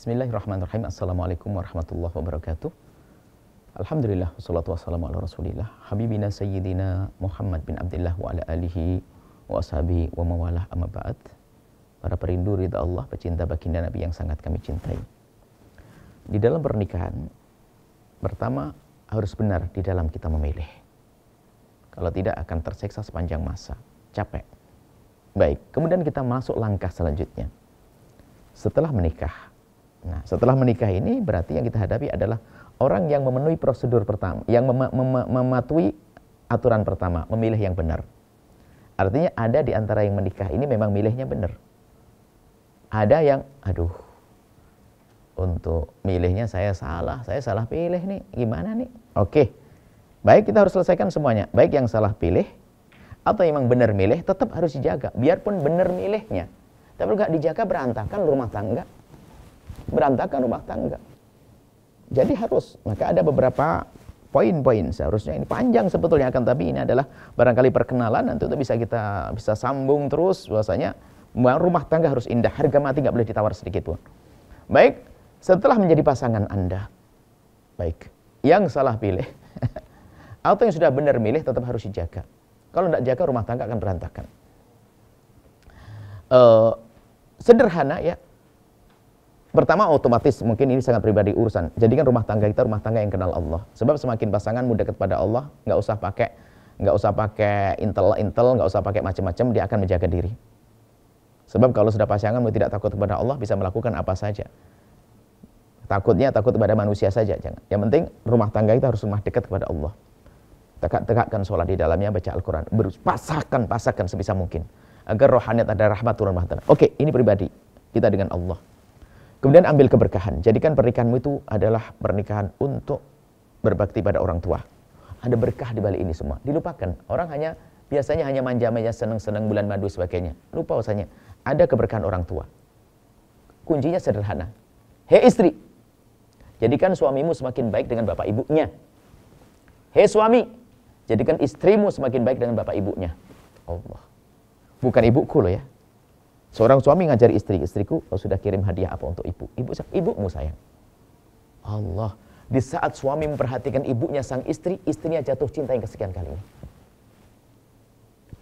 Bismillahirrahmanirrahim. Assalamualaikum warahmatullahi wabarakatuh. Alhamdulillah wassalatu wassalamu ala Rasulillah Habibina Sayyidina Muhammad bin Abdullah wa ala alihi wa ashabihi wa mawalah amma ba'd. Para perindu ridha Allah, pecinta baginda Nabi yang sangat kami cintai. Di dalam pernikahan, pertama harus benar di dalam kita memilih. Kalau tidak akan tersiksa sepanjang masa, capek. Baik, kemudian kita masuk langkah selanjutnya. Setelah menikah, Nah, setelah menikah ini berarti yang kita hadapi adalah orang yang memenuhi prosedur pertama, yang mem mem mematuhi aturan pertama, memilih yang benar. Artinya ada di antara yang menikah ini memang milihnya benar. Ada yang, aduh, untuk milihnya saya salah, saya salah pilih nih, gimana nih? Oke, baik kita harus selesaikan semuanya. Baik yang salah pilih, atau memang benar milih, tetap harus dijaga. Biarpun benar milihnya, tapi nggak dijaga berantakan rumah tangga, berantakan rumah tangga. Jadi harus, maka ada beberapa poin-poin seharusnya ini panjang sebetulnya akan tapi ini adalah barangkali perkenalan nanti itu bisa kita bisa sambung terus bahwasanya rumah tangga harus indah, harga mati nggak boleh ditawar sedikit pun. Baik, setelah menjadi pasangan Anda, baik, yang salah pilih atau yang sudah benar milih tetap harus dijaga. Kalau tidak jaga rumah tangga akan berantakan. Uh, sederhana ya, Pertama otomatis mungkin ini sangat pribadi urusan. jadi kan rumah tangga kita rumah tangga yang kenal Allah. Sebab semakin pasanganmu dekat kepada Allah, nggak usah pakai nggak usah pakai intel intel, nggak usah pakai macam-macam, dia akan menjaga diri. Sebab kalau sudah pasanganmu tidak takut kepada Allah, bisa melakukan apa saja. Takutnya takut kepada manusia saja, jangan. Yang penting rumah tangga kita harus rumah dekat kepada Allah. Tegak-tegakkan sholat di dalamnya, baca Al-Quran. Pasakan, pasakan sebisa mungkin. Agar rohaniat ada rahmat turun Oke, ini pribadi. Kita dengan Allah. Kemudian ambil keberkahan. Jadikan pernikahanmu itu adalah pernikahan untuk berbakti pada orang tua. Ada berkah di balik ini semua. Dilupakan. Orang hanya biasanya hanya manja-manja seneng-seneng bulan madu sebagainya. Lupa usahanya. Ada keberkahan orang tua. Kuncinya sederhana. Hei istri, jadikan suamimu semakin baik dengan bapak ibunya. Hei suami, jadikan istrimu semakin baik dengan bapak ibunya. Allah. Bukan ibuku loh ya. Seorang suami ngajari istri, istriku kau oh, sudah kirim hadiah apa untuk ibu? Ibu ibumu sayang. Allah, di saat suami memperhatikan ibunya sang istri, istrinya jatuh cinta yang kesekian kalinya.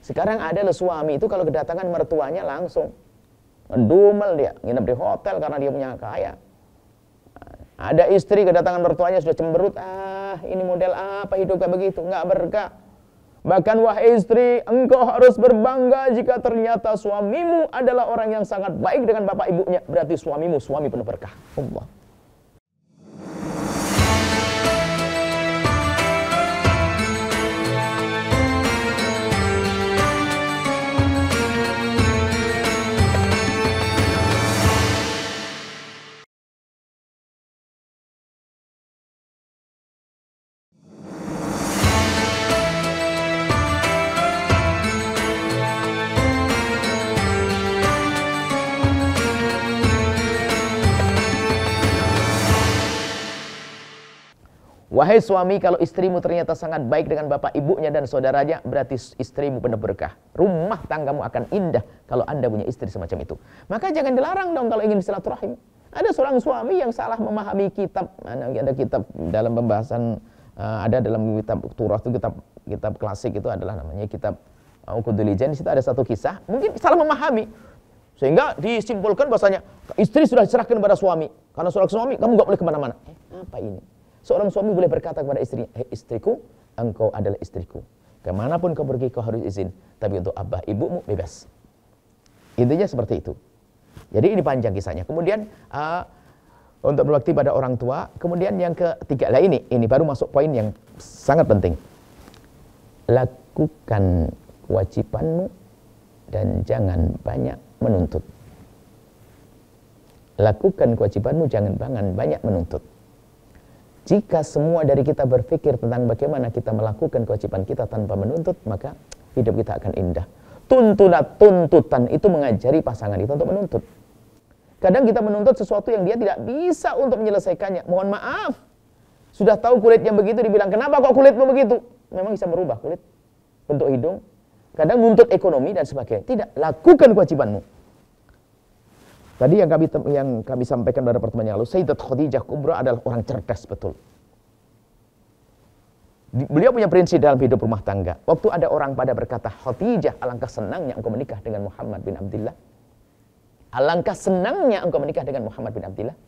Sekarang ada le suami itu kalau kedatangan mertuanya langsung mendumel dia, nginep di hotel karena dia punya kaya. Ada istri kedatangan mertuanya sudah cemberut, ah ini model apa hidupnya begitu, nggak berkah. Bahkan wahai istri, engkau harus berbangga jika ternyata suamimu adalah orang yang sangat baik dengan bapak ibunya. Berarti suamimu suami penuh berkah. Allah. Wahai suami, kalau istrimu ternyata sangat baik dengan bapak ibunya dan saudaranya, berarti istrimu penuh berkah. Rumah tanggamu akan indah kalau Anda punya istri semacam itu. Maka jangan dilarang dong kalau ingin silaturahim. Ada seorang suami yang salah memahami kitab, ada kitab dalam pembahasan eh, ada dalam kitab Turah itu kitab kitab klasik itu adalah namanya kitab eh, Ukudul Ijan, di situ ada satu kisah, mungkin salah memahami. Sehingga disimpulkan bahasanya istri sudah diserahkan kepada suami. Karena surat suami kamu gak boleh kemana-mana. Eh, apa ini? Seorang suami boleh berkata kepada istri, hey, istriku, engkau adalah istriku. Kemanapun kau pergi, kau harus izin. Tapi untuk abah, ibumu, bebas. Intinya seperti itu. Jadi ini panjang kisahnya. Kemudian uh, untuk berbakti pada orang tua. Kemudian yang ketiga lah ini, ini baru masuk poin yang sangat penting. Lakukan kewajibanmu dan jangan banyak menuntut. Lakukan kewajibanmu, jangan banyak menuntut. Jika semua dari kita berpikir tentang bagaimana kita melakukan kewajiban kita tanpa menuntut, maka hidup kita akan indah. Tuntunat tuntutan itu mengajari pasangan itu untuk menuntut. Kadang kita menuntut sesuatu yang dia tidak bisa untuk menyelesaikannya. Mohon maaf. Sudah tahu kulitnya begitu dibilang, "Kenapa kok kulitmu begitu?" Memang bisa merubah kulit, bentuk hidung. Kadang menuntut ekonomi dan sebagainya. Tidak, lakukan kewajibanmu. Tadi yang kami yang kami sampaikan pada pertemuan yang lalu, Sayyidat Khadijah Kubra adalah orang cerdas betul. Beliau punya prinsip dalam hidup rumah tangga. Waktu ada orang pada berkata, Khadijah, alangkah senangnya engkau menikah dengan Muhammad bin Abdullah. Alangkah senangnya engkau menikah dengan Muhammad bin Abdullah.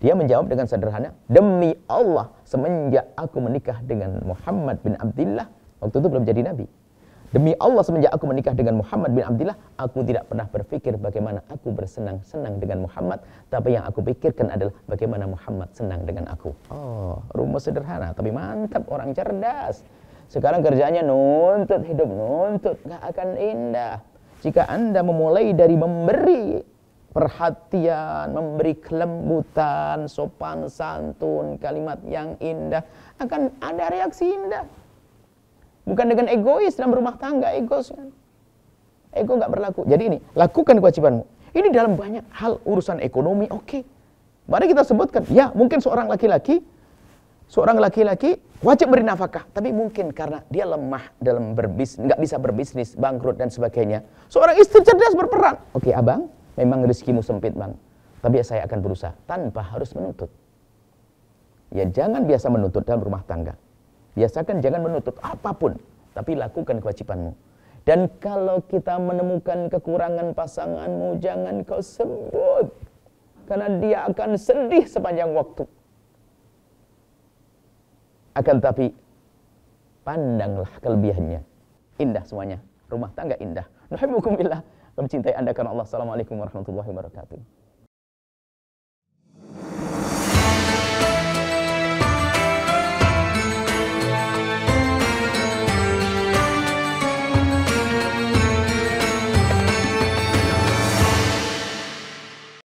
Dia menjawab dengan sederhana, demi Allah semenjak aku menikah dengan Muhammad bin Abdullah, waktu itu belum jadi nabi. Demi Allah semenjak aku menikah dengan Muhammad bin Abdullah, aku tidak pernah berpikir bagaimana aku bersenang-senang dengan Muhammad, tapi yang aku pikirkan adalah bagaimana Muhammad senang dengan aku. Oh, rumah sederhana, tapi mantap orang cerdas. Sekarang kerjanya nuntut hidup, nuntut gak akan indah. Jika Anda memulai dari memberi perhatian, memberi kelembutan, sopan santun, kalimat yang indah, akan ada reaksi indah. Bukan dengan egois dalam rumah tangga, egois kan. Ego nggak berlaku. Jadi ini, lakukan kewajibanmu. Ini dalam banyak hal urusan ekonomi, oke. Okay. Mari kita sebutkan, ya mungkin seorang laki-laki, seorang laki-laki wajib beri nafkah, tapi mungkin karena dia lemah dalam berbisnis, nggak bisa berbisnis, bangkrut dan sebagainya. Seorang istri cerdas berperan. Oke okay, abang, memang rezekimu sempit bang, tapi saya akan berusaha tanpa harus menuntut. Ya jangan biasa menuntut dalam rumah tangga. Biasakan jangan menutup apapun, tapi lakukan kewajibanmu. Dan kalau kita menemukan kekurangan pasanganmu, jangan kau sebut. Karena dia akan sedih sepanjang waktu. Akan tapi, pandanglah kelebihannya. Indah semuanya. Rumah tangga indah. Nuhibukum billah. Kami cintai anda karena Allah. Assalamualaikum warahmatullahi wabarakatuh.